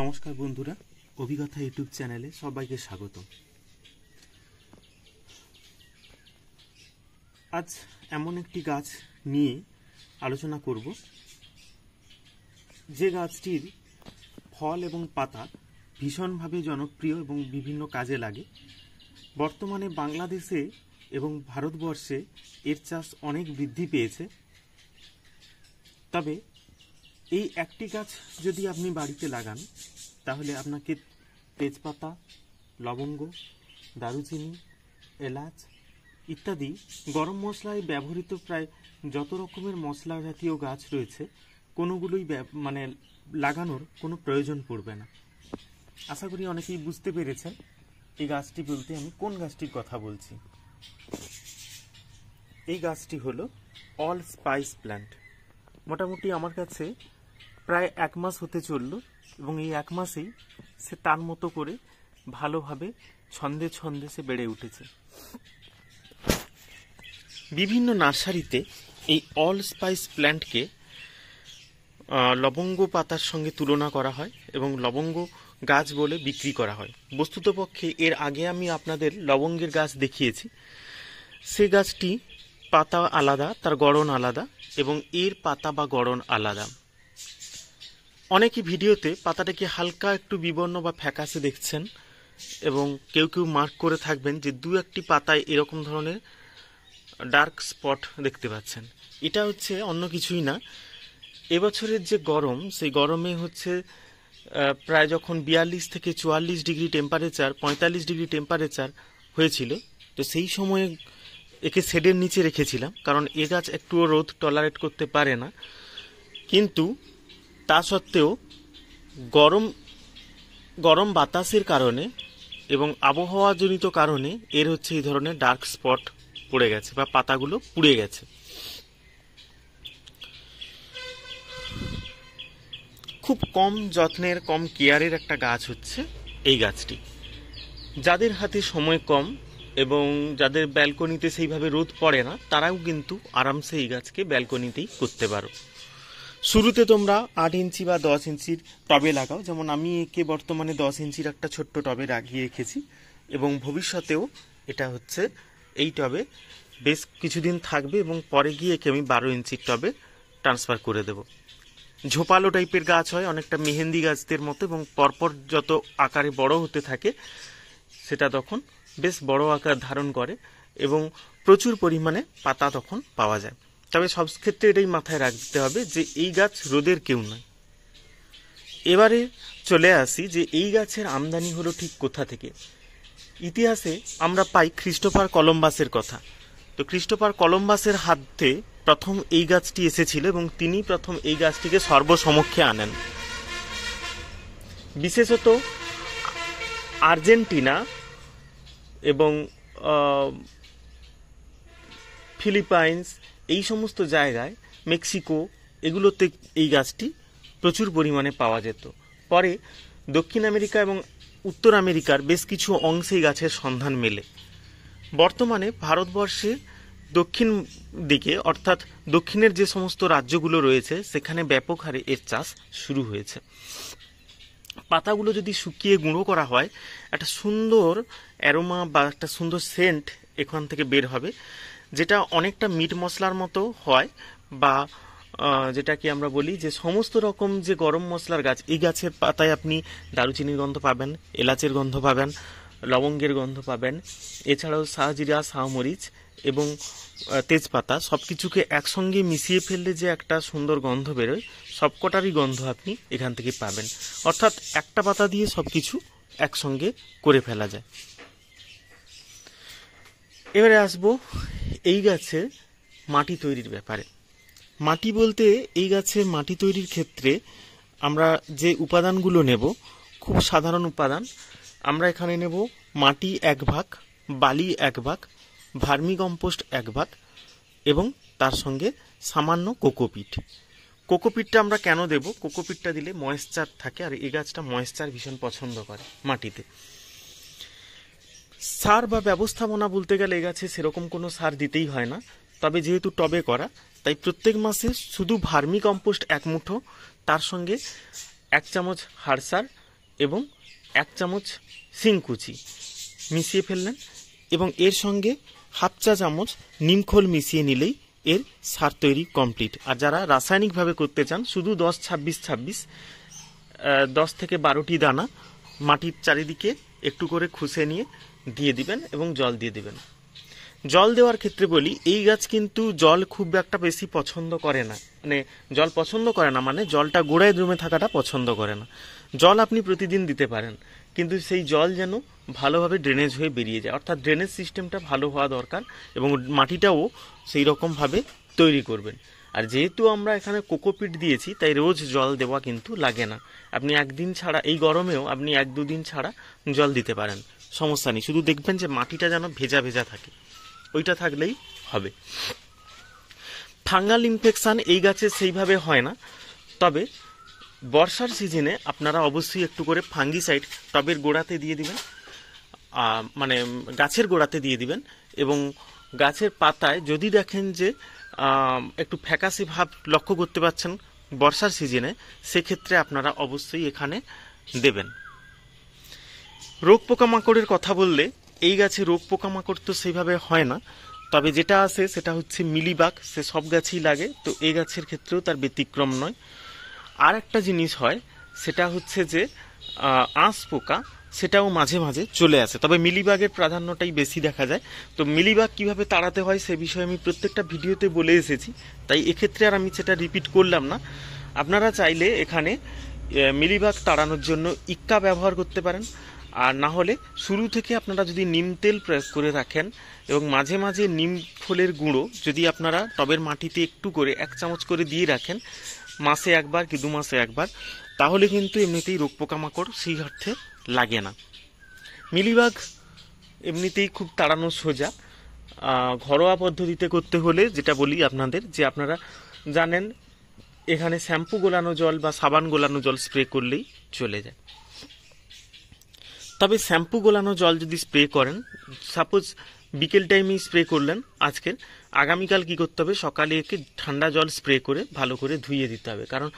নমস্কার বন্ধুরা অভিজ্ঞতা ইউটিউব চ্যানেলে সবাইকে স্বাগত আজ এমন একটি গাছ নিয়ে আলোচনা করব যে গাছটির ফল এবং পাতা ভীষণভাবে জনপ্রিয় এবং বিভিন্ন কাজে লাগে বর্তমানে বাংলাদেশে এবং ভারতবর্ষে এর চাষ অনেক বৃদ্ধি পেয়েছে তবে এই একটি গাছ যদি আপনি বাড়িতে লাগান তাহলে আপনাকে তেজপাতা লবঙ্গ দারুচিনি এলাচ ইত্যাদি গরম মশলায় ব্যবহৃত প্রায় যত রকমের মশলা জাতীয় গাছ রয়েছে কোনোগুলোই মানে লাগানোর কোনো প্রয়োজন পড়বে না আশা করি অনেকেই বুঝতে পেরেছেন এই গাছটি বলতে আমি কোন গাছটির কথা বলছি এই গাছটি হলো অল স্পাইস প্ল্যান্ট মোটামুটি আমার কাছে প্রায় এক মাস হতে চলল এবং এই এক মাসেই সে তার মতো করে ভালোভাবে ছন্দে ছন্দে সে বেড়ে উঠেছে বিভিন্ন নার্সারিতে এই অল স্পাইস প্ল্যান্টকে লবঙ্গ পাতার সঙ্গে তুলনা করা হয় এবং লবঙ্গ গাছ বলে বিক্রি করা হয় বস্তুতপক্ষে এর আগে আমি আপনাদের লবঙ্গের গাছ দেখিয়েছি সে গাছটি পাতা আলাদা তার গড়ন আলাদা এবং এর পাতা বা গড়ন আলাদা অনেকে ভিডিওতে পাতাটাকে হালকা একটু বিবর্ণ বা ফ্যাকাশে দেখছেন এবং কেউ কেউ মার্ক করে থাকবেন যে দু একটি পাতায় এরকম ধরনের ডার্ক স্পট দেখতে পাচ্ছেন এটা হচ্ছে অন্য কিছুই না এবছরের যে গরম সেই গরমে হচ্ছে প্রায় যখন বিয়াল্লিশ থেকে চুয়াল্লিশ ডিগ্রি টেম্পারেচার পঁয়তাল্লিশ ডিগ্রি টেম্পারেচার হয়েছিল তো সেই সময়ে একে শেডের নিচে রেখেছিলাম কারণ এ গাছ একটুও রোদ টলারেট করতে পারে না কিন্তু তা সত্ত্বেও গরম গরম বাতাসের কারণে এবং আবহাওয়াজনিত কারণে এর হচ্ছে এই ধরনের ডার্ক স্পট পড়ে গেছে বা পাতাগুলো পুড়ে গেছে খুব কম যত্নের কম কেয়ারের একটা গাছ হচ্ছে এই গাছটি যাদের হাতে সময় কম এবং যাদের ব্যালকনিতে সেইভাবে রোদ পড়ে না তারাও কিন্তু আরামসে এই গাছকে ব্যালকনিতেই করতে পারো শুরুতে তোমরা আট ইঞ্চি বা দশ ইঞ্চির টবে লাগাও যেমন আমি একে বর্তমানে দশ ইঞ্চির একটা ছোট্ট টবে লাগিয়ে রেখেছি এবং ভবিষ্যতেও এটা হচ্ছে এই টবে বেশ কিছুদিন থাকবে এবং পরে গিয়ে একে আমি বারো ইঞ্চির টবে ট্রান্সফার করে দেব ঝোপালো টাইপের গাছ হয় অনেকটা মেহেন্দি গাছদের মতো এবং পরপর যত আকারে বড় হতে থাকে সেটা তখন বেশ বড় আকার ধারণ করে এবং প্রচুর পরিমাণে পাতা তখন পাওয়া যায় তবে সব ক্ষেত্রে এটাই মাথায় রাখতে হবে যে এই গাছ রোদের কেউ নয় এবারে চলে আসি যে এই গাছের আমদানি হলো ঠিক কোথা থেকে ইতিহাসে আমরা পাই খ্রিস্টোফার কলম্বাসের কথা তো খ্রিস্টোফার কলম্বাসের হাতে প্রথম এই গাছটি এসেছিল এবং তিনি প্রথম এই গাছটিকে সর্বসমক্ষে আনেন বিশেষত আর্জেন্টিনা এবং ফিলিপাইন্স এই সমস্ত জায়গায় মেক্সিকো এগুলোতে এই গাছটি প্রচুর পরিমাণে পাওয়া যেত পরে দক্ষিণ আমেরিকা এবং উত্তর আমেরিকার বেশ কিছু অংশে গাছের সন্ধান মেলে বর্তমানে ভারতবর্ষে দক্ষিণ দিকে অর্থাৎ দক্ষিণের যে সমস্ত রাজ্যগুলো রয়েছে সেখানে ব্যাপক হারে এর চাষ শুরু হয়েছে পাতাগুলো যদি শুকিয়ে গুঁড়ো করা হয় একটা সুন্দর অ্যারোমা বা একটা সুন্দর সেন্ট এখান থেকে বের হবে যেটা অনেকটা মিট মশলার মতো হয় বা যেটাকে আমরা বলি যে সমস্ত রকম যে গরম মশলার গাছ এই গাছের পাতায় আপনি দারুচিনির গন্ধ পাবেন এলাচের গন্ধ পাবেন লবঙ্গের গন্ধ পাবেন এছাড়াও শাহজিরা শাহমরিচ এবং তেজপাতা সব কিছুকে একসঙ্গে মিশিয়ে ফেললে যে একটা সুন্দর গন্ধ বেরোয় সবকটারই গন্ধ আপনি এখান থেকে পাবেন অর্থাৎ একটা পাতা দিয়ে সব কিছু একসঙ্গে করে ফেলা যায় এবারে আসব এই গাছে মাটি তৈরির ব্যাপারে মাটি বলতে এই গাছে মাটি তৈরির ক্ষেত্রে আমরা যে উপাদানগুলো নেব খুব সাধারণ উপাদান আমরা এখানে নেব মাটি এক ভাগ বালি এক ভাগ ভার্মি কম্পোস্ট এক ভাগ এবং তার সঙ্গে সামান্য কোকোপিট কোকোপিটটা আমরা কেন দেব কোকোপিটটা দিলে ময়েশ্চার থাকে আর এই গাছটা ময়েশ্চার ভীষণ পছন্দ করে মাটিতে সার বা ব্যবস্থাপনা বলতে গেলে গাছে সেরকম কোনো সার দিতেই হয় না তবে যেহেতু টবে করা তাই প্রত্যেক মাসে শুধু ভার্মি কম্পোস্ট এক মুঠো তার সঙ্গে এক চামচ হাড় সার এবং এক চামচ সিংকুচি মিশিয়ে ফেললেন এবং এর সঙ্গে হাফ চা চামচ নিমখোল মিশিয়ে নিলেই এর সার তৈরি কমপ্লিট আর যারা রাসায়নিকভাবে করতে চান শুধু দশ ছাব্বিশ ছাব্বিশ দশ থেকে বারোটি দানা মাটির চারিদিকে একটু করে খুঁসে নিয়ে দিয়ে দিবেন এবং জল দিয়ে দিবেন জল দেওয়ার ক্ষেত্রে বলি এই গাছ কিন্তু জল খুব একটা বেশি পছন্দ করে না মানে জল পছন্দ করে না মানে জলটা গোড়ায় জমে থাকাটা পছন্দ করে না জল আপনি প্রতিদিন দিতে পারেন কিন্তু সেই জল যেন ভালোভাবে ড্রেনেজ হয়ে বেরিয়ে যায় অর্থাৎ ড্রেনেজ সিস্টেমটা ভালো হওয়া দরকার এবং মাটিটাও সেই রকমভাবে তৈরি করবেন আর যেহেতু আমরা এখানে কোকোপিট দিয়েছি তাই রোজ জল দেওয়া কিন্তু লাগে না আপনি একদিন ছাড়া এই গরমেও আপনি এক দুদিন ছাড়া জল দিতে পারেন সমস্যা নেই শুধু দেখবেন যে মাটিটা যেন ভেজা ভেজা থাকে ওইটা থাকলেই হবে ফাঙ্গাল ইনফেকশান এই গাছে সেইভাবে হয় না তবে বর্ষার সিজনে আপনারা অবশ্যই একটু করে ফাঙ্গিসাইড টবের গোড়াতে দিয়ে দিবেন মানে গাছের গোড়াতে দিয়ে দিবেন এবং গাছের পাতায় যদি দেখেন যে একটু ফ্যাকাসি ভাব লক্ষ্য করতে পারছেন বর্ষার সিজনে সেক্ষেত্রে আপনারা অবশ্যই এখানে দেবেন রোগ পোকামাকড়ের কথা বললে এই গাছে রোগ পোকামাকড় তো সেভাবে হয় না তবে যেটা আছে সেটা হচ্ছে মিলিবাগ সে সব গাছেই লাগে তো এই গাছের ক্ষেত্রেও তার ব্যতিক্রম নয় আর একটা জিনিস হয় সেটা হচ্ছে যে আঁশ পোকা সেটাও মাঝে মাঝে চলে আসে তবে মিলিবাগের প্রাধান্যটাই বেশি দেখা যায় তো মিলিবাগ কিভাবে তাড়াতে হয় সে বিষয়ে আমি প্রত্যেকটা ভিডিওতে বলে এসেছি তাই এক্ষেত্রে আর আমি সেটা রিপিট করলাম না আপনারা চাইলে এখানে মিলিবাগ তাড়ানোর জন্য ইক্কা ব্যবহার করতে পারেন আর না হলে শুরু থেকে আপনারা যদি নিম তেল প্রয়োগ করে রাখেন এবং মাঝে মাঝে নিম ফলের গুঁড়ো যদি আপনারা টবের মাটিতে একটু করে এক চামচ করে দিয়ে রাখেন মাসে একবার কি দু মাসে একবার তাহলে কিন্তু এমনিতেই রোগ পোকামাকড় সেই অর্থে লাগে না মিলিবাগ এমনিতেই খুব তাড়ানো সোজা ঘরোয়া পদ্ধতিতে করতে হলে যেটা বলি আপনাদের যে আপনারা জানেন এখানে শ্যাম্পু গোলানো জল বা সাবান গোলানো জল স্প্রে করলেই চলে যায় তবে শ্যাম্পু গোলানো জল যদি স্প্রে করেন সাপোজ বিকেল টাইমে স্প্রে করলেন আজকের আগামীকাল কি করতে হবে সকালে একে ঠান্ডা জল স্প্রে করে ভালো করে ধুইয়ে দিতে হবে কারণ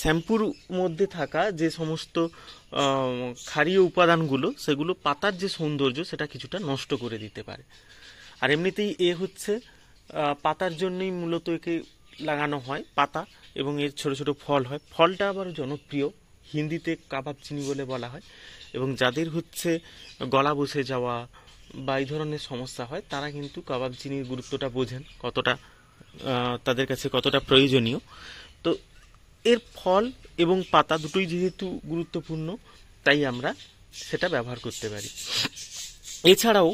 শ্যাম্পুর মধ্যে থাকা যে সমস্ত ক্ষারীয় উপাদানগুলো সেগুলো পাতার যে সৌন্দর্য সেটা কিছুটা নষ্ট করে দিতে পারে আর এমনিতেই এ হচ্ছে পাতার জন্যই মূলত একে লাগানো হয় পাতা এবং এর ছোট ছোট ফল হয় ফলটা আবার জনপ্রিয় হিন্দিতে কাবাব চিনি বলে বলা হয় এবং যাদের হচ্ছে গলা বসে যাওয়া বা এই ধরনের সমস্যা হয় তারা কিন্তু কাবাব চিনির গুরুত্বটা বোঝেন কতটা তাদের কাছে কতটা প্রয়োজনীয় তো এর ফল এবং পাতা দুটোই যেহেতু গুরুত্বপূর্ণ তাই আমরা সেটা ব্যবহার করতে পারি এছাড়াও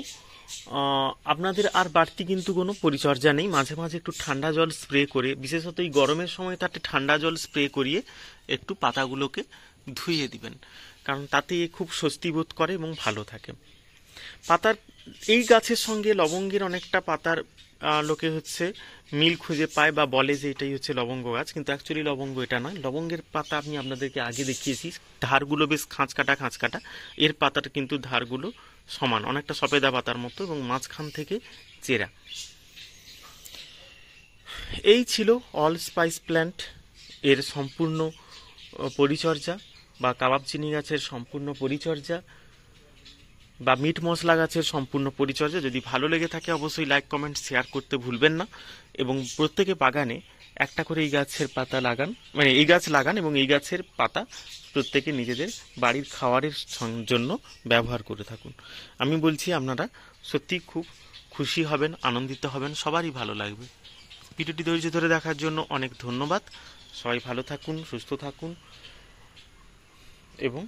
আপনাদের আর বাড়তি কিন্তু কোনো পরিচর্যা নেই মাঝে মাঝে একটু ঠান্ডা জল স্প্রে করে বিশেষত এই গরমের সময় তাতে ঠান্ডা জল স্প্রে করিয়ে একটু পাতাগুলোকে ধুইয়ে দিবেন কারণ তাতে খুব স্বস্তি বোধ করে এবং ভালো থাকে পাতার এই গাছের সঙ্গে লবঙ্গের অনেকটা পাতার লোকে হচ্ছে মিল খুঁজে পায় বা বলে যে এটাই হচ্ছে লবঙ্গ গাছ কিন্তু অ্যাকচুয়ালি লবঙ্গ এটা নয় লবঙ্গের পাতা আমি আপনাদেরকে আগে দেখিয়েছি ধারগুলো বেশ খাঁচ কাটা খাঁচ কাটা এর পাতার কিন্তু ধারগুলো সমান অনেকটা সপেদা পাতার মতো এবং মাঝখান থেকে চেরা এই ছিল অল স্পাইস প্ল্যান্ট এর সম্পূর্ণ পরিচর্যা বা কাবাব চিনি গাছের সম্পূর্ণ পরিচর্যা বা মিট মশলা গাছের সম্পূর্ণ পরিচর্যা যদি ভালো লেগে থাকে অবশ্যই লাইক কমেন্ট শেয়ার করতে ভুলবেন না এবং প্রত্যেকে বাগানে একটা করে এই গাছের পাতা লাগান মানে এই গাছ লাগান এবং এই গাছের পাতা প্রত্যেকে নিজেদের বাড়ির খাওয়ারের জন্য ব্যবহার করে থাকুন আমি বলছি আপনারা সত্যি খুব খুশি হবেন আনন্দিত হবেন সবারই ভালো লাগবে ভিডিওটি ধৈর্য ধরে দেখার জন্য অনেক ধন্যবাদ সবাই ভালো থাকুন সুস্থ থাকুন এবং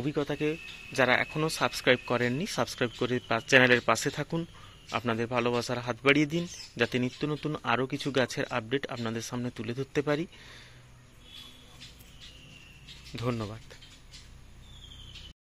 অভিজ্ঞতাকে যারা এখনও সাবস্ক্রাইব করেননি সাবস্ক্রাইব করে চ্যানেলের পাশে থাকুন আপনাদের ভালোবাসার হাত বাড়িয়ে দিন যাতে নিত্য নতুন আরও কিছু গাছের আপডেট আপনাদের সামনে তুলে ধরতে পারি ধন্যবাদ